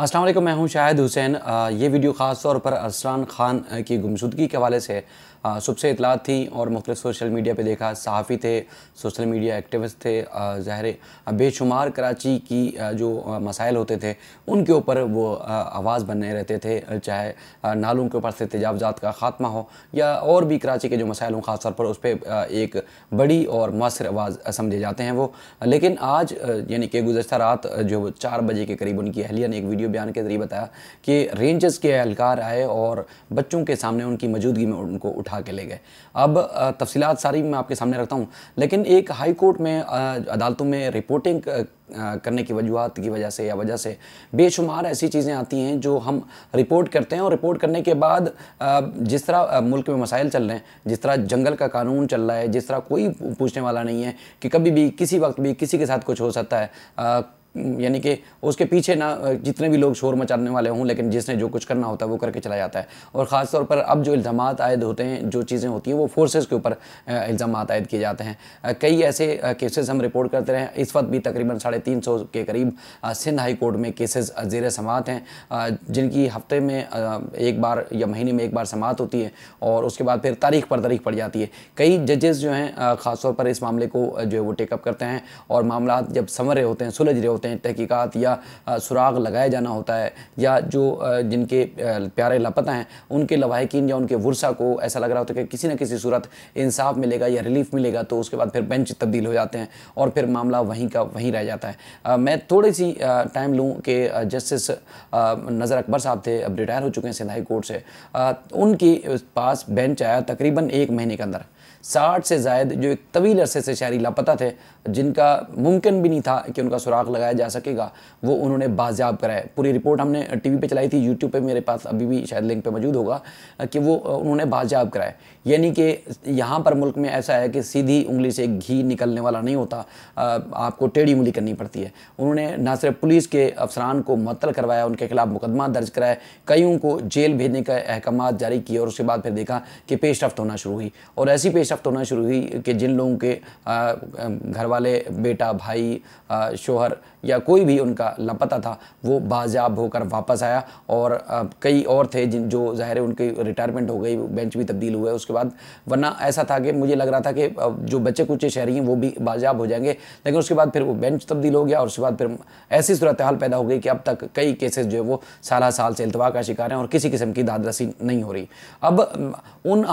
अस्सलाम वालेकुम मैं हूं शाहिद हुसैन ये वीडियो ख़ास तौर पर असरान ख़ान की गुमशुदगी के हवाले से सबसे इतला थी और मुख्तु सोशल मीडिया पे देखा सहाफ़ी थे सोशल मीडिया एक्टिविस्ट थे ज़ाहिर बेशुमार कराची की जो मसाइल होते थे उनके ऊपर वो आवाज़ बने रहते थे चाहे नालों के ऊपर से तेजावजात का ख़ात्मा हो या और भी कराची के जो मसाइल हों खासतौर पर उस पर एक बड़ी और मौसर आवाज़ समझे जाते हैं वो लेकिन आज यानी कि गुजशत रात जो चार बजे के करीब उनकी अहलिया ने एक वीडियो बयान के जरिए बताया कि रेंजर्स के एहलकार आए और बच्चों के सामने उनकी मौजूदगी में उनको उठा के ले गए अब तफसीत सारी मैं आपके सामने रखता हूँ लेकिन एक हाई कोर्ट में अदालतों में रिपोर्टिंग करने की वजूहत की वजह से या वजह से बेशुमार ऐसी चीज़ें आती हैं जो हम रिपोर्ट करते हैं और रिपोर्ट करने के बाद जिस तरह मुल्क में मसाइल चल रहे हैं जिस तरह जंगल का कानून चल रहा है जिस तरह कोई पूछने वाला नहीं है कि कभी भी किसी वक्त भी किसी के साथ कुछ हो सकता है यानी कि उसके पीछे ना जितने भी लोग शोर मचाने वाले हों लेकिन जिसने जो कुछ करना होता है वो करके चला जाता है और ख़ासतौर पर अब जो इल्ज़ाम आयद होते हैं जो चीज़ें होती हैं वो फोर्सेस के ऊपर इल्ज़ाम आयद किए जाते हैं कई ऐसे केसेस हम रिपोर्ट करते रहे इस वक्त भी तकरीबन साढ़े तीन सौ के करीब सिंध हाई कोर्ट में केसेज जेर समात हैं जिनकी हफ्ते में एक बार या महीने में एक बार समात होती है और उसके बाद फिर तारीख पर तारीख पड़ जाती है कई जजेस जो हैं ख़ासतौर पर इस मामले को जो है वो टेकअप करते हैं और मामला जब समर रहे होते हैं सुलझ रहे होते होते हैं तहकीकात या सुराग लगाए जाना होता है या जो जिनके प्यारे लापता हैं उनके लवाहकिन या उनके वर्षा को ऐसा लग रहा होता है कि किसी न किसी सूरत इंसाफ मिलेगा या रिलीफ मिलेगा तो उसके बाद फिर बेंच तब्दील हो जाते हैं और फिर मामला वहीं का वहीं रह जाता है मैं थोड़ी सी टाइम लूँ कि जस्टिस नज़र अकबर साहब थे अब रिटायर हो चुके हैं सिंधाई कोर्ट से उनके पास बेंच आया तकरीबन एक महीने के अंदर साठ से जायद जो एक तवील अरसे से शहरी लापता थे जिनका मुमकिन भी नहीं था कि उनका सुराग लगाया जा सकेगा वो उन्होंने बाजियाब कराया पूरी रिपोर्ट हमने टीवी पे चलाई थी यूट्यूब पे मेरे पास अभी भी शायद लिंक पे मौजूद होगा कि वो उन्होंने बाजियाब कराया यानी कि यहाँ पर मुल्क में ऐसा है कि सीधी उंगली से घी निकलने वाला नहीं होता आपको टेढ़ी उंगली करनी पड़ती है उन्होंने ना सिर्फ पुलिस के अफसरान को मअतल करवाया उनके खिलाफ मुकदमा दर्ज कराया कईयों को जेल भेजने का अहकाम जारी किए और उसके बाद फिर देखा कि पेश रफ्त होना शुरू हुई और ऐसी पेश सख्त तो होना शुरू हुई कि जिन लोगों के घर वाले बेटा भाई शोहर या कोई भी उनका लापता था वो बाजाब होकर वापस आया और कई और थे जिन जो ज़ाहिर है उनकी रिटायरमेंट हो गई बेंच भी तब्दील हुए उसके बाद वरना ऐसा था कि मुझे लग रहा था कि जो बच्चे कुचे शहरी हैं वो भी बाजाब हो जाएंगे लेकिन उसके बाद फिर वो बेंच तब्दील हो गया और उसके बाद फिर ऐसी सूरत हाल पैदा हो गई कि अब तक कई केसेस जो है वो साल साल से अल्तवा का शिकार हैं और किसी किस्म की दादरसी नहीं हो रही अब उन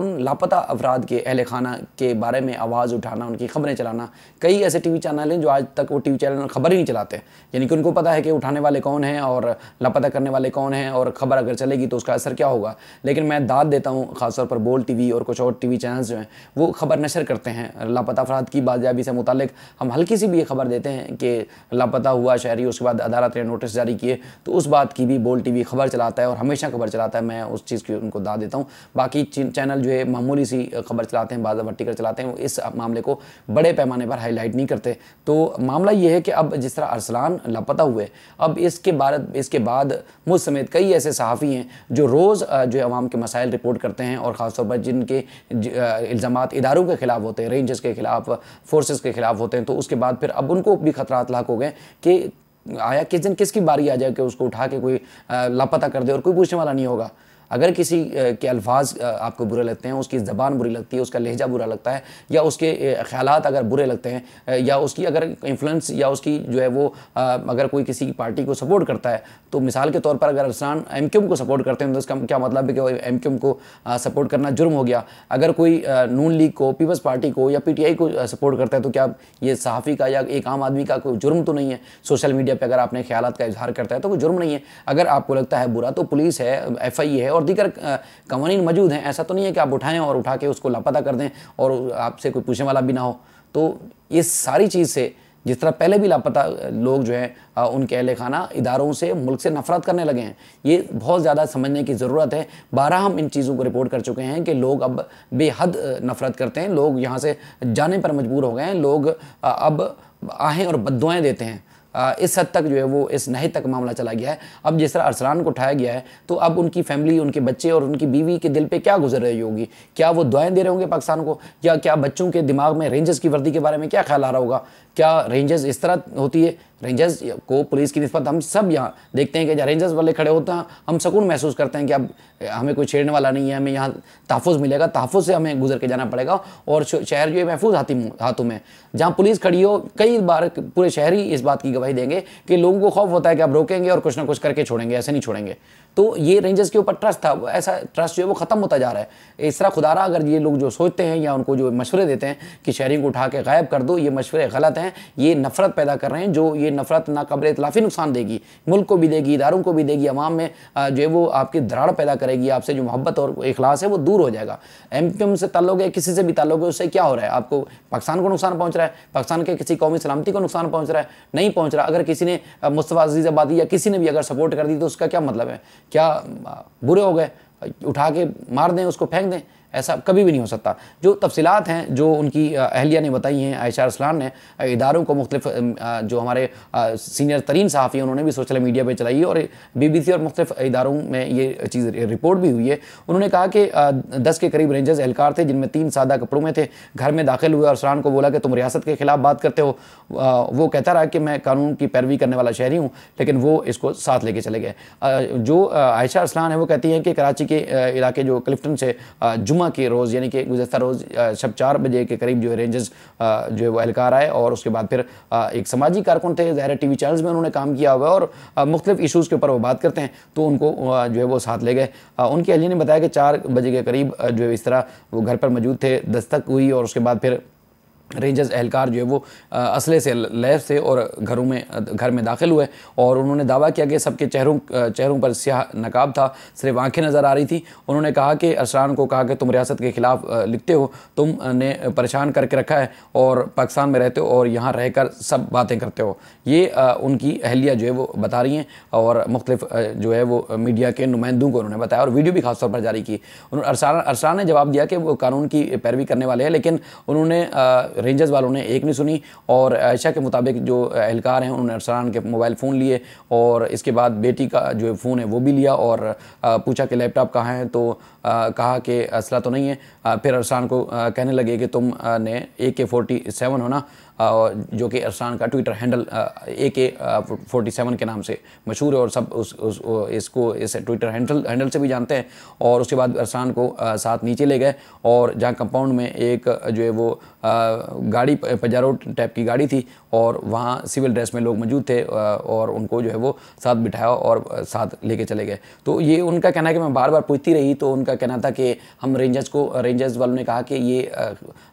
उन लापता अफराद के अहल खाना के बारे में आवाज़ उठाना उनकी खबरें चलाना कई ऐसे टीवी चैनल हैं जो आज तक वो टीवी चैनल खबर ही नहीं चलाते यानी कि उनको पता है कि उठाने वाले कौन हैं और लापता करने वाले कौन हैं और खबर अगर चलेगी तो उसका असर क्या होगा लेकिन मैं दाद देता हूँ खासतौर पर बोल टी और कुछ और टी चैनल्स जो हैं वो खबर नशर करते हैं लापता अफराद की बाजियाबी से मुतल हम हल्की सी भी ये खबर देते हैं कि लापता हुआ शहरी उसके बाद अदालत ने नोटिस जारी किए तो उस बात की भी बोल टी खबर चलाता है और हमेशा खबर चलाता है मैं उस चीज़ की उनको दाद देता हूँ बाकी चैनल जो है मामूली सी खबर चलाते हैं बाजा भट्टी कर चलाते हैं वो इस मामले को बड़े पैमाने पर हाईलाइट नहीं करते तो मामला ये है कि अब जिस तरह अरसलान लापता हुए अब इसके भारत इसके बाद मुझ समेत कई ऐसे सहाफ़ी हैं जो रोज़ जो आवाम के मसाइल रिपोर्ट करते हैं और ख़ासतौर पर जिनके इल्ज़ाम इदारों के ख़िलाफ़ होते हैं रेंजर्स के ख़िलाफ़ फोर्सेज के ख़िलाफ़ होते हैं तो उसके बाद फिर अब उनको भी ख़तरा लाक हो गए कि आया किस दिन किसकी बारी आ जाए कि उसको उठा के कोई लापता कर दे और कोई पूछने वाला नहीं होगा अगर किसी के अल्फाज आपको बुरे लगते हैं उसकी ज़बान बुरी लगती है उसका लहजा बुरा लगता है या उसके ख्याल अगर बुरे लगते हैं या उसकी अगर इन्फ्लुंस या उसकी जो है वो अगर कोई किसी की पार्टी को सपोर्ट करता है तो मिसाल के तौर पर अगर अरसान एम क्यूम को सपोर्ट करते हैं तो इसका क्या मतलब है कि एम क्यूम को सपोर्ट करना जुर्म हो गया अगर कोई नून लीग को पीपल्स पार्टी को या आई को सपोर्ट करता है तो क्या ये सहाफ़ी का या एक आम आदमी का कोई जुर्म तो नहीं है सोशल मीडिया पर अगर आपने ख्याल का इजहार करता है तो कोई जुर्म नहीं है अगर आपको लगता है बुरा तो पुलिस है एफ है और और दीगर कवानीन मौजूद हैं ऐसा तो नहीं है कि आप उठाएं और उठा के उसको लापता कर दें और आपसे कोई पूछने वाला भी ना हो तो ये सारी चीज़ से जिस तरह पहले भी लापता लोग जो हैं उनके अहल खाना इदारों से मुल्क से नफरत करने लगे हैं ये बहुत ज़्यादा समझने की ज़रूरत है बारह हम इन चीज़ों को रिपोर्ट कर चुके हैं कि लोग अब बेहद नफरत करते हैं लोग यहाँ से जाने पर मजबूर हो गए हैं लोग अब आहें और बदुआएँ देते हैं इस हद तक जो है वो इस नहे तक मामला चला गया है अब जिस तरह अरसलान को उठाया गया है तो अब उनकी फैमिली उनके बच्चे और उनकी बीवी के दिल पे क्या गुजर रही होगी क्या वो दुआएं दे रहे होंगे पाकिस्तान को या क्या बच्चों के दिमाग में रेंजर्स की वर्दी के बारे में क्या ख्याल आ रहा होगा क्या रेंजर्स इस तरह होती है रेंजर्स को पुलिस की नस्बत हम सब यहाँ देखते हैं कि रेंजर्स वाले खड़े होते हैं हम सुकून महसूस करते हैं कि अब हमें कोई छेड़ने वाला नहीं है हमें यहाँ तहफ़ मिलेगा तहफ़ से हमें गुजर के जाना पड़ेगा और शहर जो है महफूज हाथी हाथों में जहाँ पुलिस खड़ी हो कई बार पूरे शहर ही इस बात की गवाही देंगे कि लोगों को खौफ होता है कि अब रोकेंगे और कुछ ना कुछ करके छोड़ेंगे ऐसे नहीं छोड़ेंगे तो ये रेंजर्स के ऊपर ट्रस्ट था ऐसा ट्रस्ट जो है वो ख़त्म होता जा रहा है इस तरह खुदारा अगर ये लोग जो सोचते हैं या उनको जो मशवरे देते हैं कि शहरी को उठा के गायब कर दो ये मशवरे गलत हैं ये नफरत पैदा कर रहे हैं जो ये ये नफरत कब्र इतलाफ़ी नुकसान देगी मुल्क को भी देगी इदारों को भी देगी अवाम में जो है वो आपकी दराड़ पैदा करेगी आपसे जो मोहब्बत और अखलास है वो दूर हो जाएगा एम पी एम से ताल्लुक है किसी से भी ताल्लुक है उससे क्या हो रहा है आपको पाकिस्तान को नुकसान पहुँच रहा है पाकिस्तान के किसी कौमी सलामती को नुकसान पहुँच रहा है नहीं पहुँच रहा अगर किसी ने मुस्तफ़ा आबादी या किसी ने भी अगर सपोर्ट कर दी तो उसका क्या मतलब है क्या बुरे हो गए उठा के मार दें उसको फेंक दें ऐसा कभी भी नहीं हो सकता जो तफसीत हैं जो उनकी अहलिया ने बताई हैं आयशा असलान ने इदारों को मुख्तफ जो हमारे सीनियर तरीन सहाफ़ी हैं उन्होंने भी सोशल मीडिया पर चलाई और बी बी सी और मुख्तफ इदारों में ये चीज़ रिपोर्ट भी हुई है उन्होंने कहा कि दस के करीब रेंजर्स एहलकार थे जिनमें तीन सादा कपड़ों में थे घर में दाखिल हुए और असलान को बोला कि तुम रियासत के खिलाफ बात करते हो वो कहता रहा कि मैं कानून की पैरवी करने वाला शहरी हूँ लेकिन वो इसको साथ लेके चले गए जो आयशा असलान है वो कहती हैं कि कराची के इलाके जो क्लिफ्टन से जुम्मन जुमा के रोज़ यानी कि गुजशत रोज़ शब चार बजे के करीब जो है रेंजर्स जो है वो एहलकार आए और उसके बाद फिर एक समाजी कारकुन थे ज़ाहिर टी वी चैनल्स में उन्होंने काम किया हुआ और मुख्तलिफ इशूज़ के ऊपर वो बात करते हैं तो उनको जो है वो साथ ले गए उनके अहलिया ने बताया कि चार बजे के करीब जो है इस तरह वो घर पर मौजूद थे दस्तक हुई और उसके बाद फिर रेंजर्स एहलकार जो है वो असले से लैब से और घरों में घर में दाखिल हुए और उन्होंने दावा किया कि सबके चेहरों चेहरों पर स्याह नकाब था सिर्फ आंखें नज़र आ रही थी उन्होंने कहा कि अरसरान को कहा कि तुम रियासत के ख़िलाफ़ लिखते हो तुम ने परेशान करके रखा है और पाकिस्तान में रहते हो और यहाँ रह कर सब बातें करते हो ये उनकी अहलिया जो है वो बता रही हैं और मुख्तफ जो है वो मीडिया के नुमाइंदों को उन्होंने बताया और वीडियो भी खासतौर पर जारी की उन्होंने अरसान अरसरान ने जवाब दिया कि वो कानून की पैरवी करने वाले हैं लेकिन उन्होंने रेंजर्स वालों ने एक नहीं सुनी और आयशा के मुताबिक जो एहलकार हैं उन्होंने अरसलान के मोबाइल फ़ोन लिए और इसके बाद बेटी का जो फ़ोन है वो भी लिया और पूछा कि लैपटॉप कहाँ है तो कहा कि असला तो नहीं है फिर अरसलान को कहने लगे कि तुम ने ए के फोर्टी सेवन हो ना जो कि अरसान का ट्विटर हैंडल ए के फोर्टी सेवन के नाम से मशहूर है और सब उस, उस इसको इस ट्विटर हैंडल हैंडल से भी जानते हैं और उसके बाद अरसान को साथ नीचे ले गए और जहाँ कंपाउंड में एक जो है वो गाड़ी पजारो टाइप की गाड़ी थी और वहाँ सिविल ड्रेस में लोग मौजूद थे और उनको जो है वो साथ बिठाया और साथ लेके चले गए तो ये उनका कहना है कि मैं बार बार पूछती रही तो उनका कहना था कि हम रेंजर्स को रेंजर्स वालों ने कहा कि ये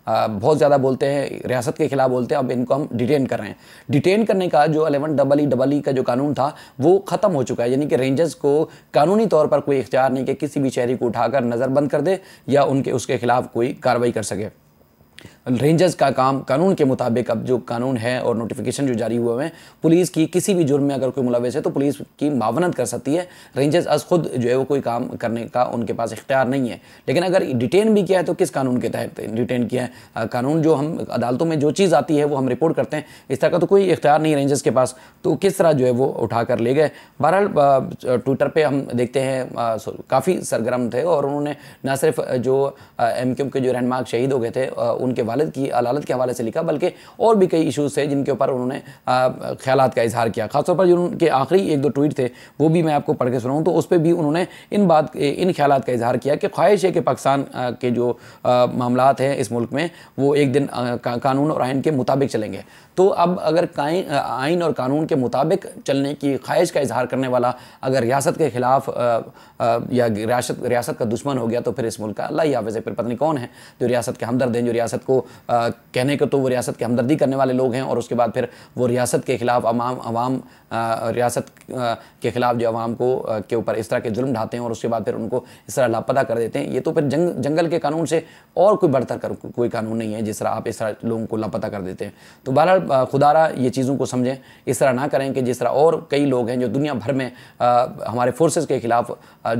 बहुत ज़्यादा बोलते हैं रियासत के खिलाफ बोलते हैं अब इनको हम डिटेन कर रहे हैं डिटेन करने का जो eleven double E double E का जो कानून था वो ख़त्म हो चुका है यानी कि रेंजर्स को कानूनी तौर पर कोई इख्तियार नहीं कि किसी भी शहरी को उठाकर नज़रबंद कर दे या उनके उसके खिलाफ कोई कार्रवाई कर सके रेंजर्स का काम कानून के मुताबिक अब जो कानून है और नोटिफिकेशन जो जारी हुए हैं पुलिस की किसी भी जुर्म में अगर कोई मुलविस है तो पुलिस की मावनत कर सकती है रेंजर्स आज खुद जो है वो कोई काम करने का उनके पास इख्तियार नहीं है लेकिन अगर डिटेन भी किया है तो किस कानून के तहत डिटेन किया है कानून जो हम अदालतों में जो चीज़ आती है वो हम रिपोर्ट करते हैं इस तरह का तो कोई इख्तियार नहीं रेंजर्स के पास तो किस तरह जो है वो उठा कर ले गए बहरहाल ट्विटर पर हम देखते हैं काफ़ी सरगर्म थे और उन्होंने ना सिर्फ जो एम के जो रैंडमार्क शहीद हो गए थे उनके अदालत की अदालत के हवाले से लिखा बल्कि और भी कई इशूज़ थे जिनके ऊपर उन्होंने ख्याल का इजहार किया खासतौर पर जो उनके आखिरी एक दो ट्वीट थे वो भी मैं आपको पढ़ के सुनाऊँ तो उस पर भी उन्होंने इन बात इन ख्याल का इजहार किया कि ख्वाहिश है कि पाकिस्तान के जो मामला हैं इस मुल्क में वो एक दिन कानून और आयन के मुताबिक चलेंगे तो अब अगर आइन और कानून के मुताबिक चलने की ख्वाहिश का इजहार करने वाला अगर रियासत के ख़िलाफ़ या रियासत रियासत का दुश्मन हो गया तो फिर इस मुल्क का अल्लाह ही है फिर पत्नी कौन है जो रियासत के हमदर्द हैं जो रियासत को आ, कहने को तो वो रियासत के हमदर्दी करने वाले लोग हैं और उसके बाद फिर वो रियासत के ख़िलाफ़ अवाम अवाम रियासत के ख़िलाफ़ जो अवाम को के ऊपर इस तरह के जुल्म ढाते हैं और उसके बाद फिर उनको इस तरह लापता कर देते हैं ये तो फिर जंग जंगल के कानून से और कोई बढ़तर कर, कोई कानून नहीं है जिस तरह आप इस तरह लोगों को लापता कर देते हैं तो बहरहाल खुदारा ये चीज़ों को समझें इस तरह ना करें कि जिस तरह और कई लोग हैं जो दुनिया भर में हमारे फोर्सेज के ख़िलाफ़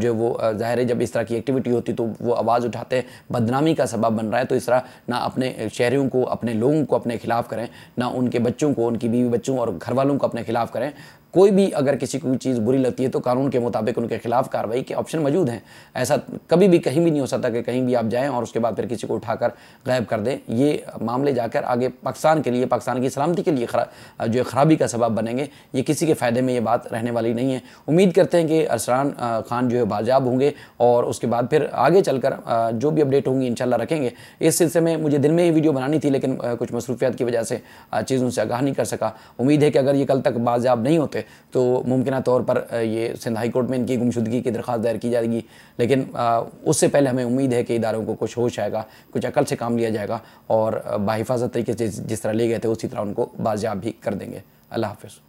जो वो ज़ाहिर है जब इस तरह की एक्टिविटी होती तो वो आवाज़ उठाते हैं बदनामी का सबब बन रहा है तो इस तरह ना अपने अपने शहरीों को अपने लोगों को अपने खिलाफ़ करें ना उनके बच्चों को उनकी बीवी बच्चों और घर वालों को अपने खिलाफ़ करें कोई भी अगर किसी को चीज़ बुरी लगती है तो कानून के मुताबिक उनके खिलाफ कार्रवाई के ऑप्शन मौजूद हैं ऐसा कभी भी कहीं भी नहीं हो सकता कि कहीं भी आप जाएँ और उसके बाद फिर किसी को उठाकर गायब कर दें ये मामले जाकर आगे पाकिस्तान के लिए पाकिस्तान की सलामती के लिए खरा, जो खराबी का सबब बनेंगे ये किसी के फ़ायदे में ये बात रहने वाली नहीं है उम्मीद करते हैं कि अरसरान खान जो है बाजाब होंगे और उसके बाद फिर आगे चलकर जो भी अपडेट होंगी इन रखेंगे इस सिलसिले में मुझे दिन में ही वीडियो बनानी थी लेकिन कुछ मसरूफियात की वजह से चीज़ों से आगाह नहीं कर सका उम्मीद है कि अगर ये कल तक बाजाब नहीं होते तो मुमकिन तौर पर ये सिंध हाई कोर्ट में इनकी गुमशुदगी की दरख्वास्त दायर की जाएगी लेकिन उससे पहले हमें उम्मीद है कि इदारों को कुछ होश आएगा कुछ अकल से काम लिया जाएगा और बाहिफाजत तरीके से जिस तरह ले गए थे उसी तरह उनको बाजियाब भी कर देंगे अल्लाह हाफिज़